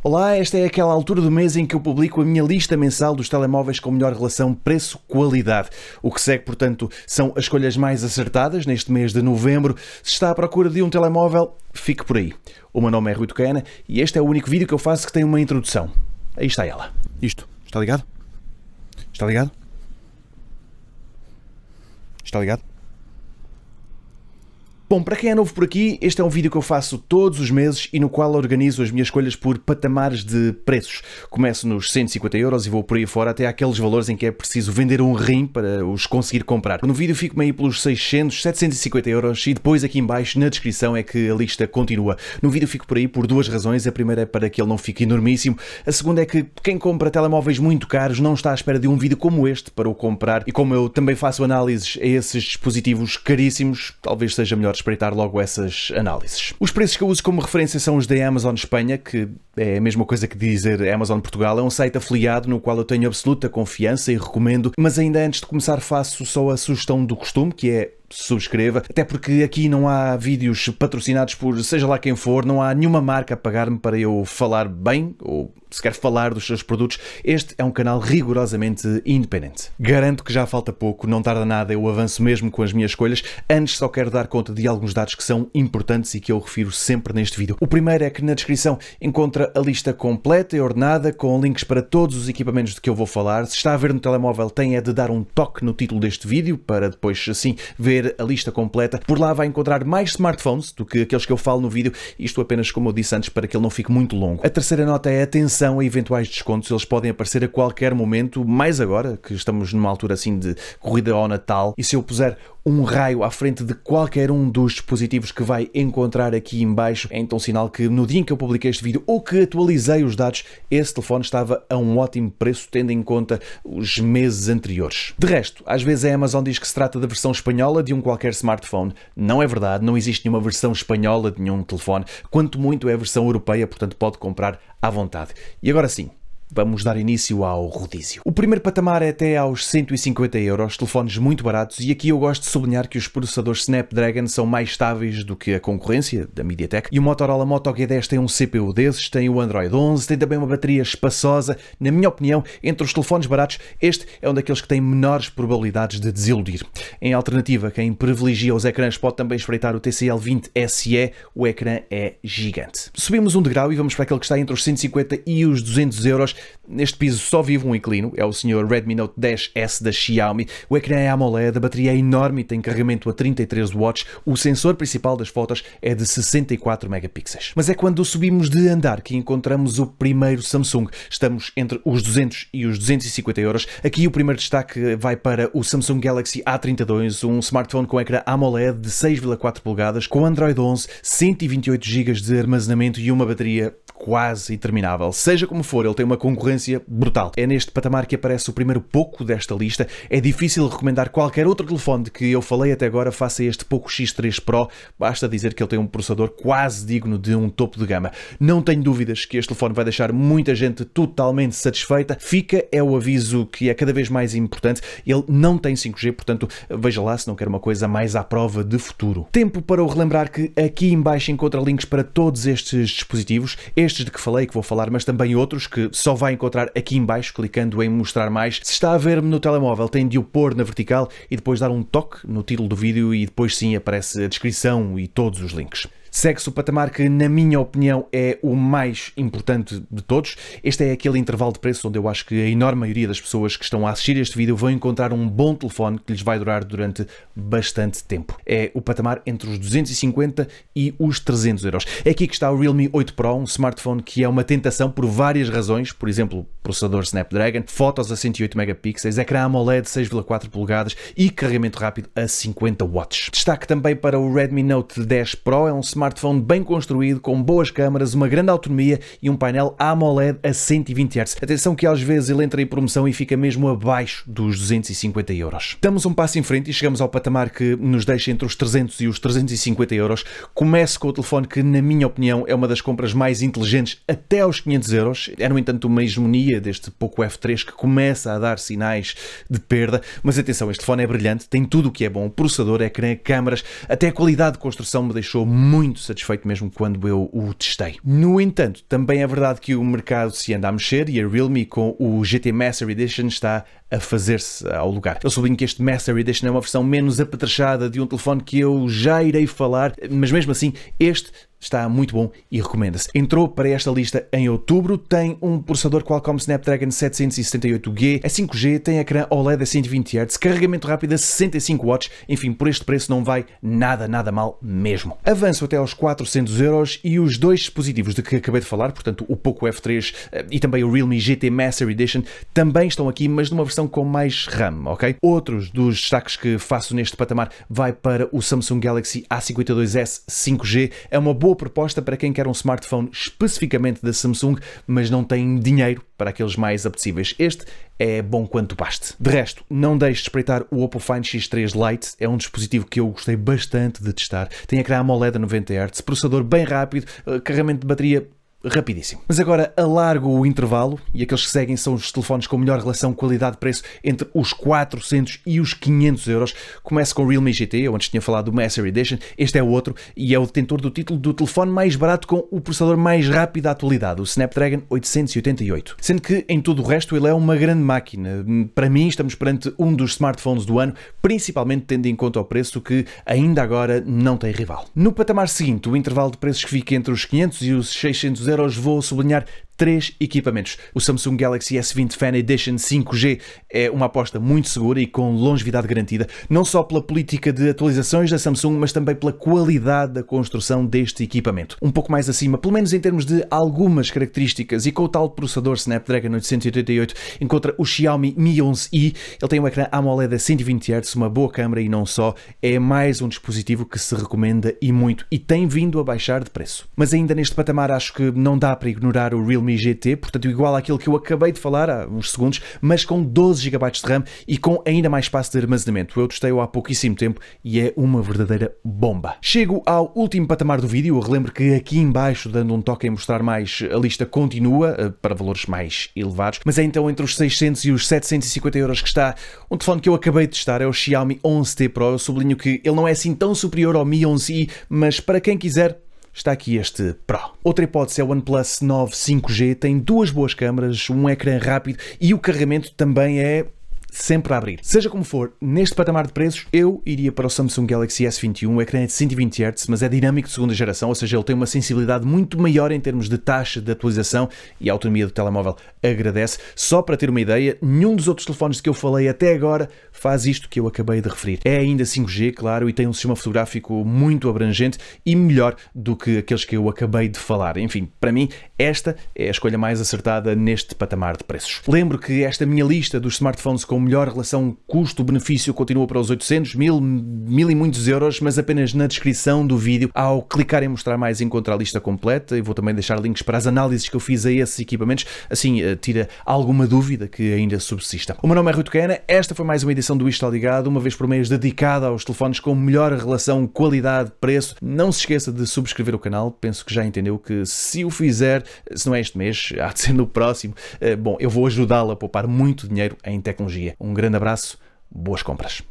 Olá, esta é aquela altura do mês em que eu publico a minha lista mensal dos telemóveis com melhor relação preço-qualidade. O que segue, portanto, são as escolhas mais acertadas neste mês de novembro. Se está à procura de um telemóvel, fique por aí. O meu nome é Rui Tucana e este é o único vídeo que eu faço que tem uma introdução. Aí está ela. Isto. Está ligado? Está ligado? Está ligado? Bom, para quem é novo por aqui, este é um vídeo que eu faço todos os meses e no qual organizo as minhas escolhas por patamares de preços. Começo nos 150 euros e vou por aí fora até aqueles valores em que é preciso vender um rim para os conseguir comprar. No vídeo fico-me aí pelos 600, 750 euros e depois aqui embaixo na descrição é que a lista continua. No vídeo fico por aí por duas razões. A primeira é para que ele não fique enormíssimo. A segunda é que quem compra telemóveis muito caros não está à espera de um vídeo como este para o comprar e como eu também faço análises a esses dispositivos caríssimos, talvez seja melhor espreitar logo essas análises. Os preços que eu uso como referência são os da Amazon Espanha, que é a mesma coisa que dizer Amazon Portugal. É um site afiliado no qual eu tenho absoluta confiança e recomendo, mas ainda antes de começar faço só a sugestão do costume, que é subscreva, até porque aqui não há vídeos patrocinados por seja lá quem for, não há nenhuma marca a pagar-me para eu falar bem ou sequer falar dos seus produtos. Este é um canal rigorosamente independente. Garanto que já falta pouco, não tarda nada, eu avanço mesmo com as minhas escolhas. Antes só quero dar conta de alguns dados que são importantes e que eu refiro sempre neste vídeo. O primeiro é que na descrição encontra a lista completa e ordenada com links para todos os equipamentos de que eu vou falar. Se está a ver no telemóvel, tem é de dar um toque no título deste vídeo para depois assim ver a lista completa. Por lá vai encontrar mais smartphones do que aqueles que eu falo no vídeo, isto apenas como eu disse antes para que ele não fique muito longo. A terceira nota é atenção a eventuais descontos, eles podem aparecer a qualquer momento, mais agora que estamos numa altura assim de corrida ao Natal, e se eu puser um raio à frente de qualquer um dos dispositivos que vai encontrar aqui embaixo É então sinal que no dia em que eu publiquei este vídeo ou que atualizei os dados, esse telefone estava a um ótimo preço, tendo em conta os meses anteriores. De resto, às vezes a Amazon diz que se trata da versão espanhola de um qualquer smartphone. Não é verdade, não existe nenhuma versão espanhola de nenhum telefone. Quanto muito é a versão europeia, portanto pode comprar à vontade. E agora sim, Vamos dar início ao rodízio. O primeiro patamar é até aos 150 euros, telefones muito baratos, e aqui eu gosto de sublinhar que os processadores Snapdragon são mais estáveis do que a concorrência da MediaTek. E o Motorola Moto G10 tem um CPU desses, tem o Android 11, tem também uma bateria espaçosa. Na minha opinião, entre os telefones baratos, este é um daqueles que tem menores probabilidades de desiludir. Em alternativa, quem privilegia os ecrãs pode também espreitar o TCL 20 SE, o ecrã é gigante. Subimos um degrau e vamos para aquele que está entre os 150 e os 200 euros. Neste piso só vive um inclino, é o Sr. Redmi Note 10S da Xiaomi. O ecrã é AMOLED, a bateria é enorme e tem carregamento a 33 watts. O sensor principal das fotos é de 64 megapixels. Mas é quando subimos de andar que encontramos o primeiro Samsung. Estamos entre os 200 e os 250 euros. Aqui o primeiro destaque vai para o Samsung Galaxy A32, um smartphone com ecrã AMOLED de 6,4 polegadas, com Android 11, 128 GB de armazenamento e uma bateria quase interminável. Seja como for, ele tem uma concorrência brutal. É neste patamar que aparece o primeiro pouco desta lista. É difícil recomendar qualquer outro telefone de que eu falei até agora faça este Poco X3 Pro. Basta dizer que ele tem um processador quase digno de um topo de gama. Não tenho dúvidas que este telefone vai deixar muita gente totalmente satisfeita. Fica é o aviso que é cada vez mais importante. Ele não tem 5G, portanto, veja lá se não quer uma coisa mais à prova de futuro. Tempo para o relembrar que aqui embaixo encontra links para todos estes dispositivos. Este estes de que falei que vou falar, mas também outros que só vai encontrar aqui embaixo clicando em mostrar mais. Se está a ver-me no telemóvel, tem de o pôr na vertical e depois dar um toque no título do vídeo e depois sim aparece a descrição e todos os links. Segue-se o patamar que, na minha opinião, é o mais importante de todos. Este é aquele intervalo de preço onde eu acho que a enorme maioria das pessoas que estão a assistir este vídeo vão encontrar um bom telefone que lhes vai durar durante bastante tempo. É o patamar entre os 250 e os 300 euros. É aqui que está o Realme 8 Pro, um smartphone smartphone que é uma tentação por várias razões, por exemplo, processador Snapdragon, fotos a 108 megapixels, ecrã AMOLED 6,4 polegadas e carregamento rápido a 50 watts. Destaque também para o Redmi Note 10 Pro, é um smartphone bem construído, com boas câmaras, uma grande autonomia e um painel AMOLED a 120 Hz. Atenção que às vezes ele entra em promoção e fica mesmo abaixo dos 250 euros. Damos um passo em frente e chegamos ao patamar que nos deixa entre os 300 e os 350 euros. Começo com o telefone que, na minha opinião, é uma das compras mais inteligentes inteligentes até aos 500 euros. É, no entanto, uma hegemonia deste pouco F3 que começa a dar sinais de perda. Mas atenção, este telefone é brilhante, tem tudo o que é bom: o processador, ecrã, câmaras, até a qualidade de construção me deixou muito satisfeito mesmo quando eu o testei. No entanto, também é verdade que o mercado se anda a mexer e a Realme com o GT Master Edition está a fazer-se ao lugar. Eu sublinho que este Master Edition é uma versão menos apetrechada de um telefone que eu já irei falar, mas mesmo assim, este está muito bom e recomenda-se. Entrou para esta lista em outubro, tem um processador Qualcomm Snapdragon 778G, é 5G, tem ecrã OLED a 120Hz, carregamento rápido a 65 watts, enfim, por este preço não vai nada, nada mal mesmo. Avanço até aos 400 euros e os dois dispositivos de que acabei de falar, portanto o Poco F3 eh, e também o Realme GT Master Edition, também estão aqui, mas numa versão com mais RAM, ok? Outros dos destaques que faço neste patamar vai para o Samsung Galaxy A52s 5G, é uma boa boa proposta para quem quer um smartphone especificamente da Samsung, mas não tem dinheiro para aqueles mais apetecíveis. Este é bom quanto baste. De resto, não deixe de espreitar o Oppo Find X3 Lite, é um dispositivo que eu gostei bastante de testar. Tem a ecrã AMOLED a 90 Hz, processador bem rápido, eh, carregamento de bateria rapidíssimo. Mas agora alargo o intervalo e aqueles que seguem são os telefones com melhor relação qualidade-preço entre os 400 e os 500 euros. Começo com o Realme GT, eu antes tinha falado do Master Edition, este é o outro e é o detentor do título do telefone mais barato com o processador mais rápido da atualidade, o Snapdragon 888. Sendo que em todo o resto ele é uma grande máquina. Para mim estamos perante um dos smartphones do ano, principalmente tendo em conta o preço que ainda agora não tem rival. No patamar seguinte, o intervalo de preços que fica entre os 500 e os 600 Hoje Vou sublinhar três equipamentos. O Samsung Galaxy S20 Fan Edition 5G é uma aposta muito segura e com longevidade garantida, não só pela política de atualizações da Samsung, mas também pela qualidade da construção deste equipamento. Um pouco mais acima, pelo menos em termos de algumas características e com o tal processador Snapdragon 888, encontra o Xiaomi Mi 11i. Ele tem um ecrã AMOLED a 120Hz, uma boa câmera e não só. É mais um dispositivo que se recomenda e muito e tem vindo a baixar de preço. Mas ainda neste patamar acho que não dá para ignorar o Realme Xiaomi GT, portanto igual àquele que eu acabei de falar há uns segundos, mas com 12 GB de RAM e com ainda mais espaço de armazenamento. Eu testei-o há pouquíssimo tempo e é uma verdadeira bomba. Chego ao último patamar do vídeo, eu relembro que aqui embaixo, dando um toque em mostrar mais, a lista continua eh, para valores mais elevados, mas é então entre os 600 e os 750 euros que está um telefone que eu acabei de testar, é o Xiaomi 11T Pro, eu sublinho que ele não é assim tão superior ao Mi 11i, mas para quem quiser, está aqui este Pro. Outra hipótese é o OnePlus 9 5G, tem duas boas câmaras, um ecrã rápido e o carregamento também é sempre a abrir. Seja como for, neste patamar de preços, eu iria para o Samsung Galaxy S21, o ecrã é de 120 Hz, mas é dinâmico de segunda geração, ou seja, ele tem uma sensibilidade muito maior em termos de taxa de atualização e a autonomia do telemóvel agradece. Só para ter uma ideia, nenhum dos outros telefones que eu falei até agora faz isto que eu acabei de referir. É ainda 5G, claro, e tem um sistema fotográfico muito abrangente e melhor do que aqueles que eu acabei de falar. Enfim, para mim, esta é a escolha mais acertada neste patamar de preços. Lembro que esta minha lista dos smartphones com com melhor relação custo-benefício continua para os 800, mil, mil e muitos euros, mas apenas na descrição do vídeo, ao clicar em mostrar mais, encontra a lista completa e vou também deixar links para as análises que eu fiz a esses equipamentos, assim eh, tira alguma dúvida que ainda subsista. O meu nome é Rui Tucana, esta foi mais uma edição do Isto Ligado, uma vez por mês dedicada aos telefones com melhor relação qualidade-preço. Não se esqueça de subscrever o canal, penso que já entendeu que se o fizer, se não é este mês, há de ser no próximo. Eh, bom, eu vou ajudá-la a poupar muito dinheiro em tecnologia um grande abraço, boas compras.